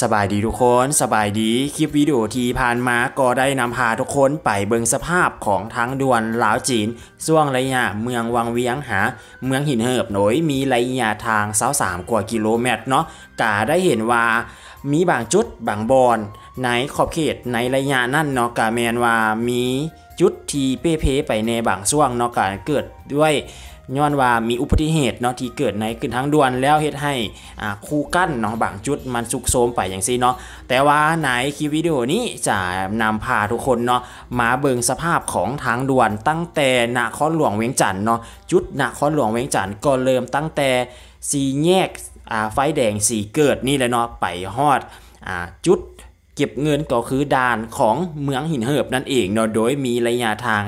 สบายดีทุกคนสบายดีคลิปวิดีโอที่ผ่านมาก็ได้นำพาทุกคนไปเบิงสภาพของทั้งดวน ลาวจีนช่วงระยะเมืองวังเวียงหา เมืองหินเหิบหน่อย มีระยะทางเสาสามกว่ากิโลเมตรเนาะกาได้เห็นว่ามีบางจุดบางบอนในขอบเขตในระยะนั่นเนาะกาแมนว่ามีจุดที่เป้เพไปในบางช่วงเนาะกาเกิดด้วยย้อนว่ามีอุบัติเหตุเนาะที่เกิดในขึ้นทางด่วนแล้วเหตุให้คู่กั้นเนาะบางจุดมันสุกโสมไปอย่างซี่เนาะแต่ว่าในคลิปวิดีโอนี้จะนำพาทุกคนเนาะมาเบิ่งสภาพของทางด่วนตั้งแต่นครหลวงเวียงจันทร์เนาะจุดนครหลวงเวียงจันทร์ก็เริ่มตั้งแต่สีแยกไฟแดงสีเกิดนี่แหละเนาะไปฮอดจุดเก็บเงินก็คือด่านของเมืองหินเหิบนั่นเองเนาะ โดยมีระยะทาง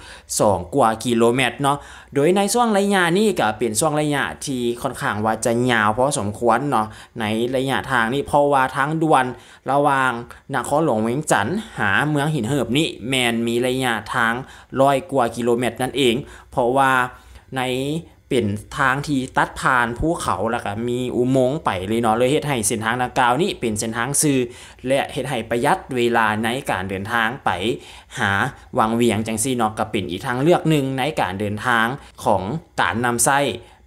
72กว่ากิโลเมตรเนาะ โดยในช่วงระยะนี้ก็เป็นช่วงระยะที่ค่อนข้างว่าจะยาวพอสมควรเนาะ ในระยะทางนี้เพราะว่าทั้งด่วนระหว่างนครหลวงเวียงจันทร์หาเมืองหินเหิบนี่แมนมีระยะทางร้อยกว่ากิโลเมตรนั่นเอง เพราะว่าในเป็นทางที่ตัดผ่านภูเขาแล้วก็มีอุโมงค์ไปเลยเนาะเลยเฮ็ดให้เส้นทางดังกล่าวนี้เป็นเส้นทางซื่อ และเฮ็ดให้ประหยัดเวลาในการเดินทางไป หาวังเวียงจังซี่เนาะก็เป็นอีกทางเลือกหนึ่งในการเดินทางของการนำไส้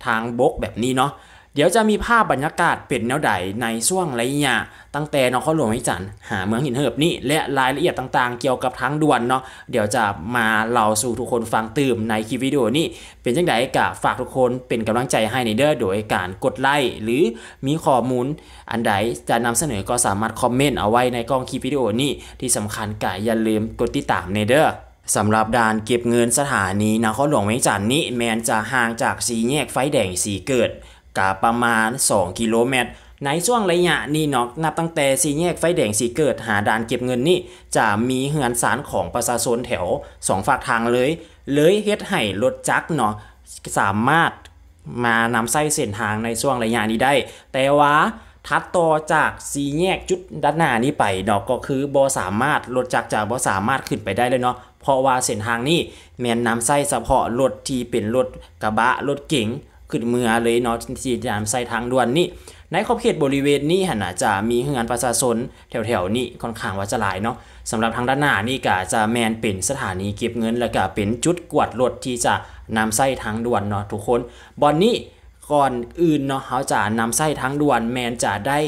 ทางบกแบบนี้เนาะเดี๋ยวจะมีภาพบรรยากาศเป็นแนวใดในช่วงระยะตั้งแต่นครหลวงหิจัน หาเมืองหินเหิบนี่และรายละเอียดต่างๆ เกี่ยวกับทั้งด่วนเนาะ เดี๋ยวจะมาเล่าสู่ทุกคนฟังตื่มในคลิปวิดีโอนี้ เป็นจังไดกะฝากทุกคนเป็นกำลังใจให้ในเด้อ โดยการกดไลค์ หรือมีข้อมูลอันใดจะนำเสนอก็สามารถคอมเมนต์เอาไว้ในกล้องคลิปวิดีโอนี้ที่สำคัญกะอย่าลืมกดติดตามในเด้อสำหรับด่านเก็บเงินสถานีนครหลวงเวียงจันทร์นี้ แมนจะห่างจากสีแยกไฟแดงสีเกิดกาประมาณ 2 กิโลเมตร ในช่วงระยะนี้เนาะ นับตั้งแต่สีแยกไฟแดงสีเกิดหาด่านเก็บเงินนี่จะมีเหือนสารของประชาชนแถวสองฝากทางเลย เลยเฮ็ดให้รถจักรเนาะ สามารถมานำไส้เส้นทางในช่วงระยะนี้ได้ แต่ว่าทัดต่อจากสีแยกจุดด้านหน้านี้ไปเนาะ ก็คือบอสามารถรถจักรจากบอสามารถขึ้นไปได้เลยเนาะ เพราะว่าเส้นทางนี้แมนนำไส้เฉพาะรถที่เป็นรถกระบะรถเก๋งขึ้นเมือเลยเนาะที่ตามใส่ทางด่วนนี่ในขอบเขตบริเวณนี้หันอาจจะมีเฮือนประชาชนแถวๆนี้ค่อนข้างว่าจะหลายเนาะสำหรับทางด้านหน้านี่ก็จะแมนเป็นสถานีเก็บเงิน แล้วก็เป็นจุดกวดรถที่จะนำไส้ทางด่วนเนาะทุกคนบอนนี้ก่อนอื่นเนาะเขาจะนำไส้ทางด่วน แมนจะได้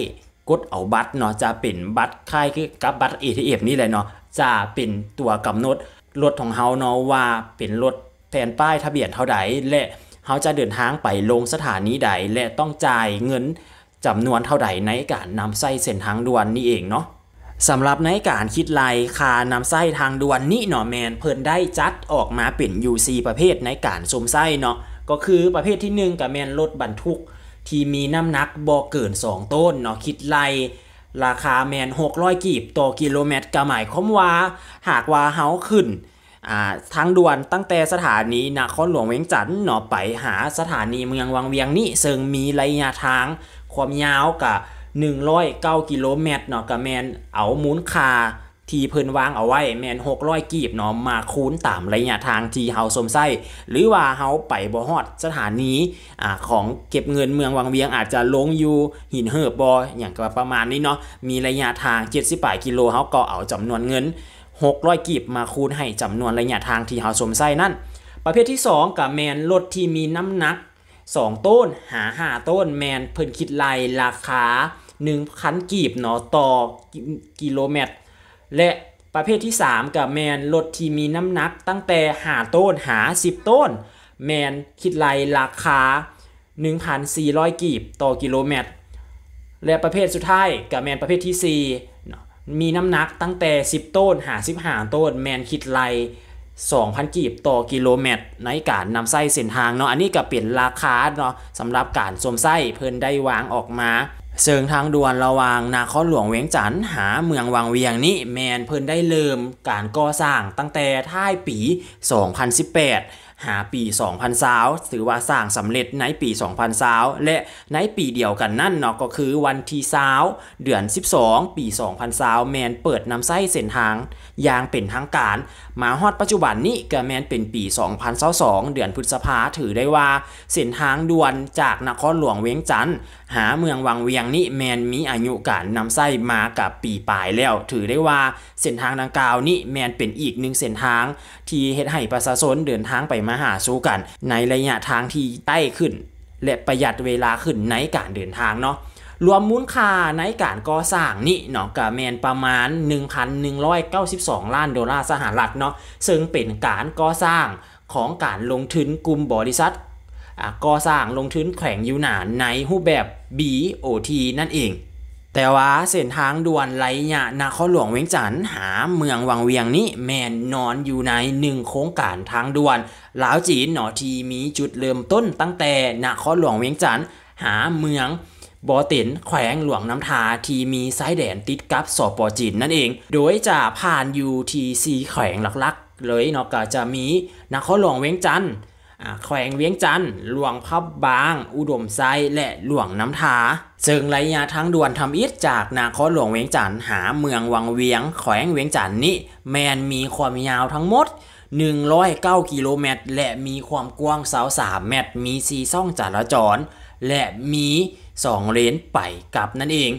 กดเอาบัตรเนาะจะเป็นบัตรค่ายคือกับบัตรเอทีเอฟนี่แหละเนาะจะเป็นตัวกาหนด รถของเฮาเนาะว่าเป็นรถแผ่นป้ายทะเบียนเท่าใดและเขาจะเดินทางไปลงสถานีใดและต้องจ่ายเงินจำนวนเท่าใดในการนำไส้เส้นทางด่วนนี่เองเนาะสำหรับในการคิดไลยค่านำไส้ทางด่วนนี่หนอแมนเพิ่นได้จัดออกมาเป็น UC ประเภทในการสมไส้เนาะก็คือประเภทที่1กับแมนรถบรรทุกที่มีน้ำหนักบ่เกิน 2 ต้นเนาะคิดไลยราคาแมน600 กีบต่อกิโลเมตรก็หมายความว่าหากว่าเฮาขึ้นทางด่วนตั้งแต่สถานีนครหลวงเวียงจันทน์เนาะไปหาสถานีเมืองวังเวียงนี่ซึ่งมีระยะทางความยาวกับ 109 กิโลเมตรเนาะกับแมนเอามูนคาที่เพิ่นวางเอาไว้แมน600 กีบเนาะมาคูณตามระยะทางที่เฮาสมไส้หรือว่าเฮาไปบ่ฮอดสถานีอ่าของเก็บเงินเมืองวังเวียงอาจจะลงอยู่ หินเหิบบออย่างกประมาณนี้เนาะมีระยะทาง 7 8 กิโลเฮาก็เอาจำนวนเงิน600กีบมาคูณให้จำนวนระยะทางที่เราสมไส้นั่นประเภทที่ 2 กับแมนรถที่มีน้ำหนัก 2ต้นหา5ต้นแมนเพิ่นคิดไลราคา1 0ันกีบเนาะต่อกิโลเมตร และประเภทที่ 3 กับแมนรถที่มีน้ำหนัก ตั้งแต่หาต้นหา 10 ต้น แมนคิดไลราคา1,400 กีบต่อกิโลเมตรและประเภทสุดท้ายกับแมนประเภทที่4เนาะมีน้ำหนักตั้งแต่ 10 ต้น หา15ต้น แมนคิดไล 2,000 กีบ ต่อกิโลเมตร ในการนำไส้เส้น ทาง เนาะอันนี้ก็เปลี่ยนราคา เนาะสำหรับการสวมไส้ เพิ่นได้ วางออกมาเริงทาง ด่วนระวาง นาคอหลวง เวียงจันทร์หาเมืองวังเวียงนี่ แมนเพิ่นได้เริ่มการ ก่อ สร้างตั้งแต่ท้ายปี 2018หาปี 2000สาวถือว่าสร้างสำเร็จในปี 2000สาวและในปีเดียวกันนั่นเนาะก็คือวันที่ซาวเดือน 12 ปี 2000สาวแมนเปิดนำไส้เส้นทางยางเป็นทางการ มาฮอดปัจจุบันนี้ก็แมนเป็นปี 2022เดือนพฤษภาถือได้ว่า เส้นทางด่วนจากนครหลวงเวียงจันทร์หาเมืองวังเวียงนี้แมนมีอายุการนำไส้มากับปีปลายแล้ว ถือได้ว่าเส้นทางดังกล่าวนี้แมนเป็นอีกหนึ่งเส้นทาง ที่เฮ็ดให้ประชาชนเดินทางไปมาาหาสู้กันในระยะทางที่ใต้ขึ้น และประหยัดเวลาขึ้นในการเดินทางเนาะรวมมูลค่าในการก่อสร้างนี่เนาะก็แมนประมาณ 1,192 ล้านดอลลาร์สหรัฐเนาะซึ่งเป็นการก่อสร้างของการลงทุนกลุ่มบริษัทก่อสร้างลงทุนแข่งยูนานในรูปแบบ BOT นั่นเองแต่ว่าเส้นทางด่วนไหลยะนาข้อหลวงเวียงจันท์หาเมืองวังเวียงนี้แม่นนอนอยู่ในหนึ่งโครงการทางด่วนลาวจีนหนอทีมีจุดเริ่มต้นตั้งแต่นาข้อหลวงเวียงจันท์หาเมืองบอตินแขวงหลวงน้ำทาที่มีสายแดน ติดกับสปจีนนั่นเอง โดยจะผ่านอยู่ที่สีแขวงหลักๆ เลยเนาะก็จะมีนาข้อหลวงเวียงจันทร์แขวงเวียงจันทร์หลวงพับบาง อุดมไซ และหลวงน้ำทาซึ่งระยะทางด่วนทำอิจจากนาคอหลวงเวียงจันทร์หา เมืองวังเวียง แขวงเวียงจันทร์นี้ แมนมีความยาวทั้งหมด 109 กิโลเมตร และมีความกว้าง23เมตร มีสีซ่องจราจร และมี 2 เลนไปกลับนั่นเอง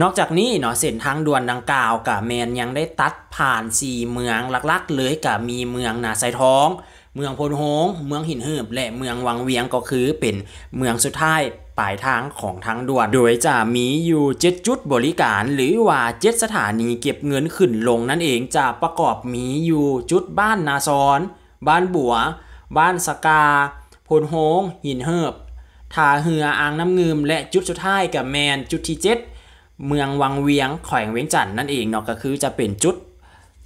นอกจากนี้เนาะเส้นทางด่วนดังกล่าวกับแมนยังได้ตัดผ่าน 4 เมืองหลักๆเลยกับมีเมืองนาไซท้องเมืองพลโฮงเมืองหินเหืบและเมืองวังเวียงก็คือเป็นเมืองสุดท้ายปลายทางของทางด่วน โดยจะมีอยู่เจ็ดจุดบริการ หรือว่าเจ็ดสถานีเก็บเงินขึ้นลง นั่นเองจะประกอบมีอยู่จุดบ้านนาซอน บ้านบัว บ้านสกา พลโฮงหินเหิบทาเหืออ่างน้ำเงิมและจุดสุดท้ายกับแมนจุดที่เจ็ดเมืองวังเวียงแขวงเวียงจันทร์นั่นเองเนาะก็คือจะเป็นจุด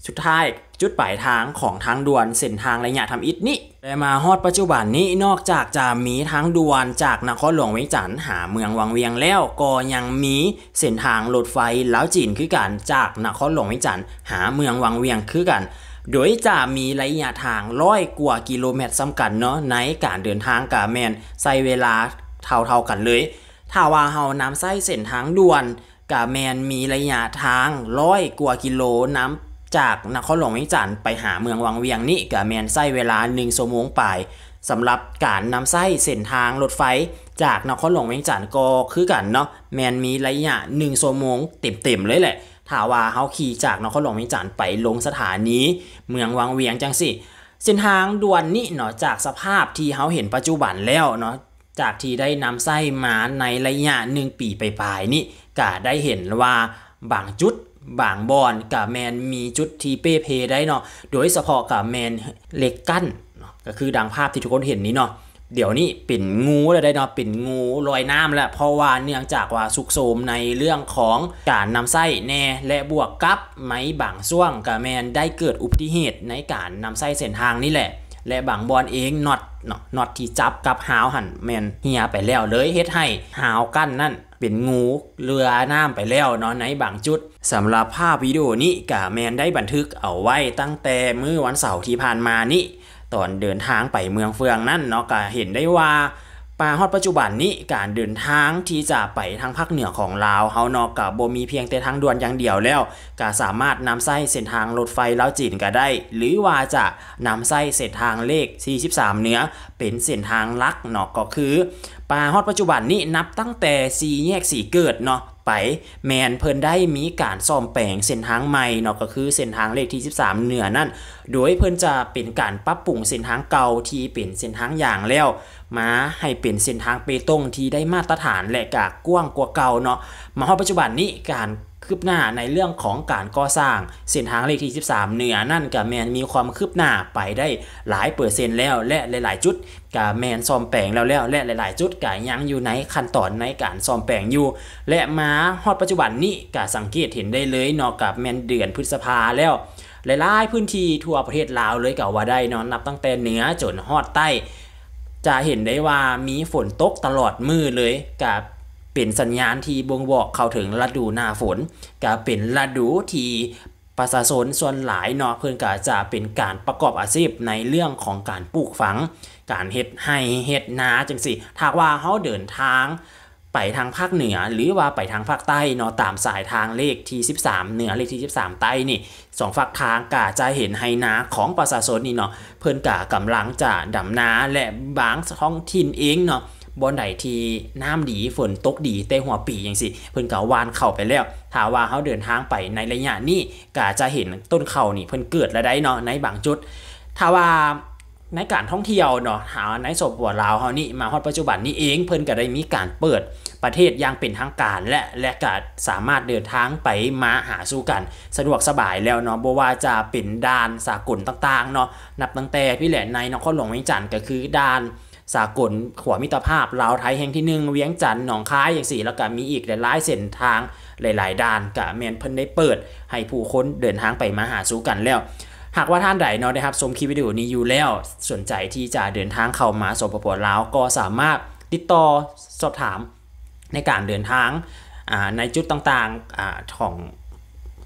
สุดท้ายจุดปลายทางของทางด่วน เส้นทางระยะทาอิดนี่ได้มาฮอดปัจจุบันนี้นอกจากจะมีทางด่วน จากนครหลวงเวียงจันท์หาเมืองวังเวียง แล้วก็ยังมีเส้นทางรถไฟแล้วจีนคือกัน จากนครหลวงเวียงจันท์หาเมืองวังเวียงคือกัน โดยจะมีระยะทางร้อยกว่ากิโลเมตรสำคัญเนาะในการเดินทางกับแมนใช้เวลาเท่าๆกันเลยถ้าว่าเฮานำไส้เส้นทางด่วนกับแมนมีระยะทางร้อยกว่ากิโลน้ำจากนครหลวงวิจาร์ไปหาเมืองวังเวียงนี่กับแมนไส้เวลา1ชั่วโมงปลายสำหรับการนำไส้เส้นทางรถไฟ จากนครหลวงวิจันทร์ก็คือกันเนาะแมนมีระยะ1ชั่วโมง เต็มๆเลยแหละถ้าว่าเฮาขี่จากนครหลวงวิจันทร์ไปลงสถานีเมืองวังเวียงจังสิ เส้นทางด่วนนี่เนาะจากสภาพที่เฮาเห็นปัจจุบันแล้วเนาะจากที่ได้นำไส้มาในระยะ1ปีไปปลายนี่ก็ได้เห็นว่าบางจุดบางบอนกับแมนมีจุดที่เป้เพได้เนาะ โดยเฉพาะกับแมนเล็กกั้นเนาะก็คือดังภาพที่ทุกคนเห็นนี้เนาะ เดี๋ยวนี้เป็นงูเลยได้เนาะเป็นงูลอยน้ำแล้วเพราะว่าเนื่องจากว่าสุกโสมในเรื่องของการนำไส้แน่และบวกกับไม้บางช่วงกับแมนได้เกิดอุบัติเหตุในการนำไส้เส้นทางนี่แหละ และบางบอลเองน็อตเนาะน็อตที่จับกับหาวหันแมนเฮียไปแล้วเลยเฮ็ดให้หาวกั้นนั่นเป็นงูเรือน้ำไปแล้วเนาะในบางจุดสำหรับภาพวิดีโอนี้กาแมนได้บันทึกเอาไว้ตั้งแต่มื้อวันเสาร์ที่ ผ่าน มานี้ ตอนเดินทางไปเมืองเฟืองนั่นเนาะก็เห็นได้ว่าปาฮอดปัจจุบันนี้การเดินทางที่จะไปทางภาคเหนือของลาวเฮานอกกับโบมีเพียงแต่ทางด่วนอย่างเดียวแล้วก็สามารถนำไส้เส้นทางรถไฟลาวจีนก็ได้หรือว่าจะนำไส้เส้นทางเลข 43เหนือเป็นเส้นทางลักเนาะก็คือปาฮอดปัจจุบันนี้นับตั้งแต่สีแยกสีเกิดเนาะไปแมนเพิ่นได้มีการซ่อมแปลงเส้นทางใหม่เนาะก็คือเส้นทางเลขที่ 13 เหนือนั่น โดยเพิ่นจะเป็นการปรับปรุงเส้นทางเก่าที่เป็นเส้นทางอย่างแล้วมาให้เป็นเส้นทางเปตงที่ได้มาตรฐานและกกว้างกว่าเก่าเนาะมาฮอดปัจจุบันนี้การคืบหน้าในเรื่องของการก่อสร้างเส้นทางเลขที่ 13 เหนือนั่นกับแมนมีความคืบหน้าไปได้หลายเปอร์เซ็นต์แล้วและหลาย ๆ จุดกาแมนซ่อมแปลงแล้วแล้วและหลาย ๆ จุดกายังอยู่ในขั้นตอนในการซ่อมแปลงอยู่ และมาฮอดปัจจุบันนี้กาสังเกตเห็นได้เลยนอกกับแมนเดือนพฤษภาแล้ว หลาย ๆ พื้นที่ทั่วประเทศลาวเลยกาว่าได้นอนนับตั้งแต่เหนือจนฮอดใต้ จะเห็นได้ว่ามีฝนตกตลอดมือเลยกับเป็นสัญญาณที่บ่งบอกเข้าถึงฤดูหน้าฝนก็เป็นฤดูที่ประชาชนส่วนหลายเนาะเพื่อนก็จะเป็นการประกอบอาชีพในเรื่องของการปลูกฝังการเฮ็ดไห้เฮ็ดนาจังสิถ้าว่าเขาเดินทางไปทางภาคเหนือหรือว่าไปทางภาคใต้เนาะตามสายทางเลขที่13 เหนือเลขที่13ใต้นี่สองฝักทางกาจะเห็นไฮนาของประชาชนนี่เนาะเพิ่นกากำลังจะดำนาและบางท้องถิ่นเองเนาะบนนใดที่น้ำดีฝนตกดีแต่หัวปีอย่างสิเพิ่นกาวานเข่าไปแล้ว ถ้าว่าเขาเดินทางไปในระยะนี้กาจะเห็นต้นเข่านี่เพิ่นเกิดแล้วได้เนาะในบางจุดถ้าว่าในการท่องเที่ยวเนาะหาในศพบัวลาวเฮานี่มาฮอดปัจจุบันนี้เอง เพิ่นก็ได้มีการเปิดประเทศอย่างเป็นทางการและและก็สามารถเดินทางไปมาหาสู่กัน สะดวกสบายแล้วเนาะบ่ว่าจะเป็นด่านสากลต่างๆเนาะนับตั้งแต่พี่แหลนในนครหลวงเวียงจันทร์ก็คือด่านสากลขวามิตรภาพลาวไทยแห่งที่ 1 เวียงจันทร์หนองคายอย่างสี่แล้วก็มีอีกหลายๆเส้นทางหลายๆด่านก็แม่นเพิ่นได้เปิดให้ผู้คนเดินทางไปมาหาสู่กันแล้วหากว่าท่านใดเนาะนะครับชมคลิปวิดีโอนี้อยู่แล้วสนใจที่จะเดินทางเข้ามาสปปลาวก็สามารถติดต่อสอบถามในการเดินทางในจุดต่างๆของ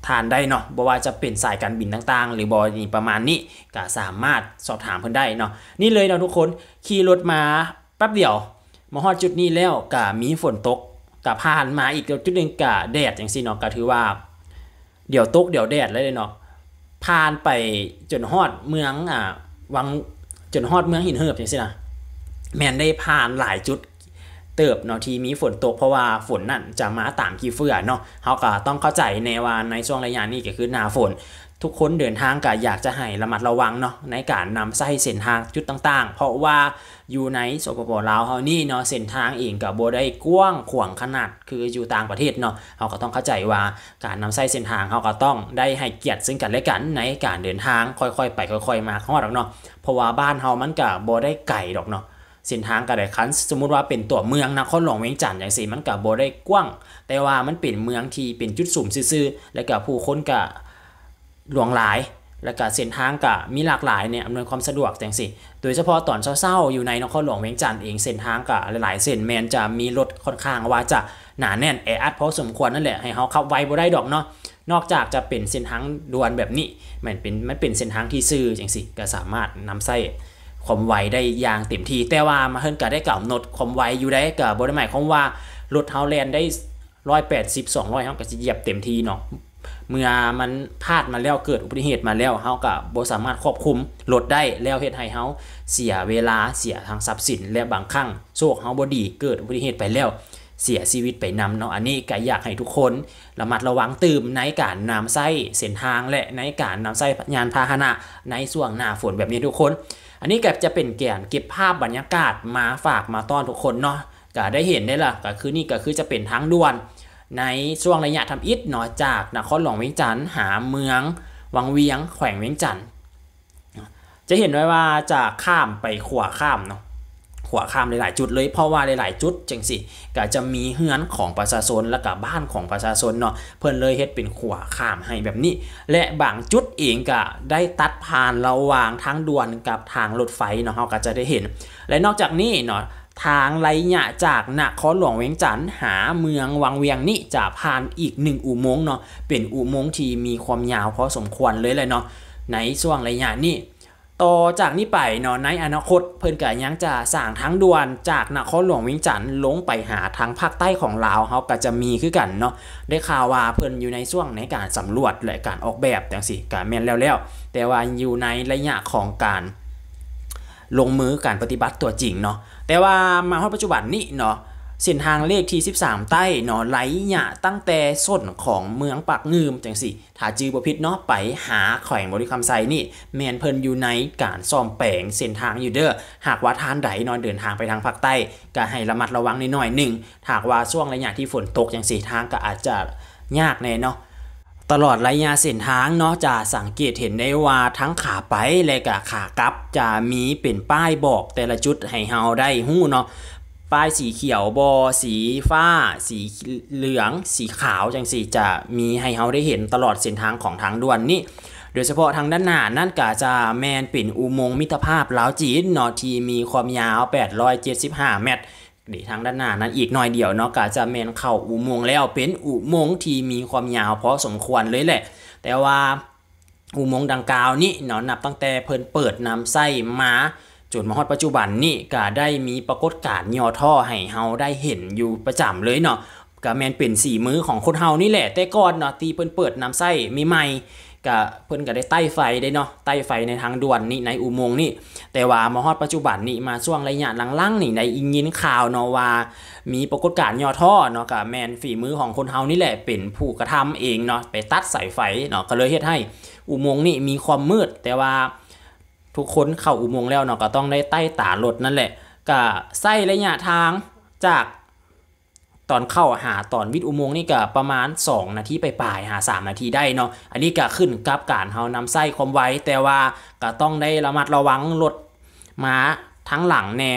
ทานได้เนาะบกว่าจะเป็นสายการบินต่าง ๆ หรือบอนี่ประมาณนี้ก็สามารถสอบถามเพิ่นได้เนาะนี่เลยเนาะทุกคน ขี่รถมาแป๊บเดียวมาฮอดจุดนี้แล้วก็มีฝนตกก็ผ่านมาอีกจุดหนึ่งก็แดดอย่างสีเนาะก็ถือว่า เดี๋ยวตกเดี๋ยวแดดเลยเนาะผ่านไปจนฮอดเมืองอ่าวังจนฮอดเมืองหินเหิบจังซี่นะแมนได้ผ่านหลายจุดเติบเนาะที่มีฝนตกเพราะว่าฝนนั่นจะมาตามกี่เฟื่อเนาะเขาก็ต้องเข้าใจในว่าในช่วงระยะนี้ก็คือหน้าฝนทุกคนเดินทางก็อยากจะให้ระมัดระวังเนาะในการนำไส้เส้นทางจุดต่างๆ เพราะว่าอยู่ในสปปลาวเฮานี่เนาะเส้นทางเองกับโบได้กว้างขวางขนาดคืออยู่ต่างประเทศเนาะเขาก็ต้องเข้าใจว่าการนำไส้เส้นทางเขาก็ต้องได้ให้เกียรติซึ่งกันและกันในการเดินทางค่อยๆ ไปค่อยๆมาข้อรอกเนาะ เพราะว่าบ้านเฮามันกับโบได้ไก่ดอกเนาะเส้นทางกระไดคันสมมุติว่าเป็นตัวเมืองนครหลวงเวียงจันทร์อย่างสิมันกับโบได้กว้างแต่ว่ามันเป็นเมืองที่เป็นจุดสุ่มซื่อๆและกับผู้คนกับหลวงหลายและก็เส้นทางก็มีหลากหลายเนี่ยอำนวยความสะดวกแต่งสิโดยเฉพาะตอนเช้าๆอยู่ในนครหลวงเวียงจันทร์เองเส้นทางก็หลายๆ เส้นแมนจะมีรถค่อนข้างว่าจะหนาแน่นแออัดพอสมควรนั่นแหละให้เขาขับไวบ่ได้ดอกเนาะนอกจากจะเป็นเส้นทางด่วนแบบนี้มันเป็นมันเป็นเส้นทางที่ซื่อจังสิก็สามารถนำไส้ความไวได้อย่างเต็มที่แต่ว่ามาเฮิ่นก็ได้กล่าวหนดความไวอยู่ได้กับบริหมายความว่ารถเฮาแลนได้ร้อยแปดสิบสองร้อยเฮาก็จะเหยียบเต็มที่เนาะเมื่อมันพลาดมาแล้วเกิดอุบัติเหตุมาแล้วเฮาก็บบสามารถควบคุมลดได้แล้วเฮตุให้เฮาเสียเวลาเสียทางทรัพย์สิน และบางครั้งโชคเฮาบอดีเกิดอุบัติเหตุไปแล้วเสียชีวิตไปนำเนาะอันนี้ก็อยากให้ทุกคนระมัดระวังตื่มในการนำไส้เส้นทางและในการนำไส้ยานพาหนะในช่วงหน้าฝนแบบนี้ทุกคน อันนี้ก็จะเป็นแกนเก็บภาพบรรยากาศมาฝากมาต้อนทุกคนเนาะก็ได้เห็นได้ละก็คือนี่ก็คือจะเป็นทางด่วนในช่วงระยะทำอิดหนอจากนครหลวงเวียงจันทร์หาเมืองวังเวียงแขวงเวียงจันทร์จะเห็นได้ว่าจะข้ามไปขวาข้ามเนาะขวาข้ามหลายๆจุดเลยเพราะว่าหลายๆ จุดจังสิก็จะมีเฮือนของประชาชนและกับบ้านของประชาชนเนาะเพิ่นเลยเฮ็ดเป็นขวาข้ามให้แบบนี้ และบางจุดเองก็ได้ตัดผ่านระหว่างทางด่วนกับทางรถไฟเนาะเราก็จะได้เห็น และนอกจากนี้เนาะทางไหลหยะจากนครหลวงเวียงจันทร์หาเมืองวังเวียงนี่จะผ่านอีกหนึ่งอุโมงค์เนาะเป็นอุโมงค์ที่มีความยาวพอสมควรเลยเลยเนาะในช่วงระยะนี่ต่อจากนี้ไปเนาะในอนาคตเพิ่นก็ยังจะสร้างทางด่วนจากนครหลวงเวียงจันทร์ลงไปหาทางภาคใต้ของลาวเขาก็จะมีขึ้นกันเนาะได้ข่าวว่าเพิ่นอยู่ในช่วงในการสำรวจและการออกแบบ่างสิ่ารแม่นแล้ววแต่ว่าอยู่ในระยะของการลงมือการปฏิบัติตัวจริงเนาะแต่ว่ามาฮอดปัจจุบันนี้เนาะเส้นทางเลข ที่13 ใต้เนาะไหลหยะตั้งแต่ส้นของเมืองปากงืมจังสิถ้าจือบ่ผิดเนาะไปหาแข่งบริคำไซนี่ แมนเพิ่นอยู่ในการซ่อมแปลงเส้นทางอยู่เด้อหากว่าทานใดนอนเดินทางไปทางภาคใต้ ก็ให้ระมัดระวังนิดหน่อยหนึ่งหากว่าช่วงระยะที่ฝนตกจังสิทางก็อาจจะยากแน่เนาะตลอดระยะเส้นทางเนาะจะสังเกตเห็นได้ว่าทั้งขาไปและก็ขากลับจะมีเป็นป้ายบอก แต่ละจุดให้เฮาได้หู้เนาะ ป้ายสีเขียวบอสีฟ้า สีเหลือง สีขาว จังสีจะมีให้เฮาได้เห็นตลอดเส้นทางของทางด่วนนี่โดยเฉพาะทางด้านหน้านั่นก็จะแมนเป็นอุโมงค์มิตรภาพลาวจีนเนาะที่มีความยาว 875เมตรดีทางด้านหน้านั้นอีกหน่อยเดียวเนาะกาจะแมนเข้าอุโมงค์แล้วเป็นอุโมงค์ที่มีความยาวพอสมควรเลยแหละ แต่ว่า อุโมงค์ดังกล่าวนี้เนาะนับตั้งแต่เพิ่นเปิดนำไส้มาจนมาฮอดปัจจุบันนี่ก็ได้มีปรากฏการณ์ย่อท่อให้เฮาได้เห็นอยู่ประจำเลยเนาะก็แมนเป็นสี่มือของคนเฮานี่แหละแต่ก่อนเนาะที่เพิ่นเปิดนำไส้ใหม่ๆก็เพิ่นก็ได้ใต้ไฟได้เนาะใต้ไฟในทางด่วนนี่ในอุโมงค์นี่แต่ว่ามาฮอดปัจจุบันนี่มาช่วงระยะหลังๆนี่ในอิงยินข่าวเนาะว่ามีปรากฏการณ์ย่อท่อเนาะกบแมนฝีมือของคนเฮานี่แหละ เป็นผู้กระทำเองเนาะไปตัดสายไฟเนาะก็เลยเฮ็ดให้ อุโมงค์นี่มีความมืด แต่ว่าทุกคนเข้าอุโมงค์แล้วเนาะก็ต้องได้ใต้ตาลดนั่นแหละก็ใส่ระยะทางจากตอนเข้าหาตอนวิดอุโมงค์นี่ก็ประมาณ 2 นาทีไปปลายหา 3 นาทีได้เนาะอันนี้ก็ขึ้นกับการเฮานำไส้คมไว้แต่ว่าก็ต้องได้ระมัดระวังรถม้าทั้งหลังแน่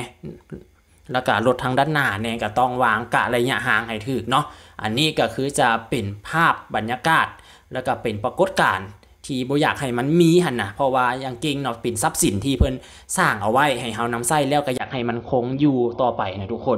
แล้วก็รถทางด้านหน้าเนี่ยก็ต้องวางกะระยะห่างให้ถึกเนาะอันนี้ก็คือจะเป็นภาพบรรยากาศ แล้วก็เป็นปรากฏการณ์ที่บ่อยากให้มันมีหันนะเพราะว่าอย่างเก่งเนาะเป็นทรัพย์สินที่เพิ่นสร้างเอาไว้ให้เฮานำไส้แล้วก็อยากให้มันคงอยู่ต่อไปนะทุกคน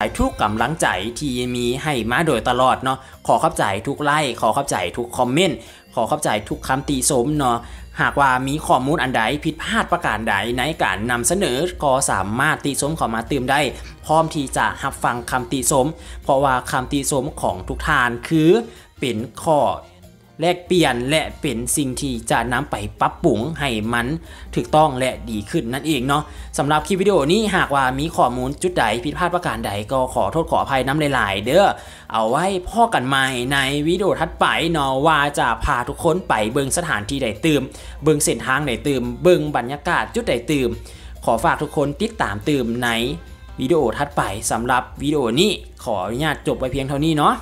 ใทุกกำลังใจที่มีให้มาโดยตลอดเนาะขอขับใจทุกไลค์ขอขับใจทุกคอมเมนต์ขอขับใจทุกคำตีสมเนาะหากว่ามีข้อมูลอันใดผิดพลาดประการใดในการนำเสนอ ก็สามารถตีสมขอมาเติมได้พร้อมที่จะหับฟังคำตีสมเพราะว่าคำตีสมของทุกทานคือเป็นข้อแลกเปลี่ยนและเป็นสิ่งที่จะนำไปปรับปรุงให้มันถูกต้องและดีขึ้นนั่นเองเนาะสำหรับคลิปวิดีโอนี้หากว่ามีข้อมูลจุดใดผิดพลาดประการใด ก็ขอโทษขออภัยน้ำหลายๆ เด้อเอาไว้พ่อกันใหม่ในวิดีโอทัดไปเนาะว่าจะพาทุกคนไปเบิงสถานที่ใดตื่ม เบิงเส้นทางใดตื่มเบิงบรรยากาศจุดใดตื่มขอฝากทุกคนติดตามตื่มในวิดีโอทัดไปสำหรับวิดีโอนี้ขออนุญาตจบไว้เพียงเท่านี้เนาะ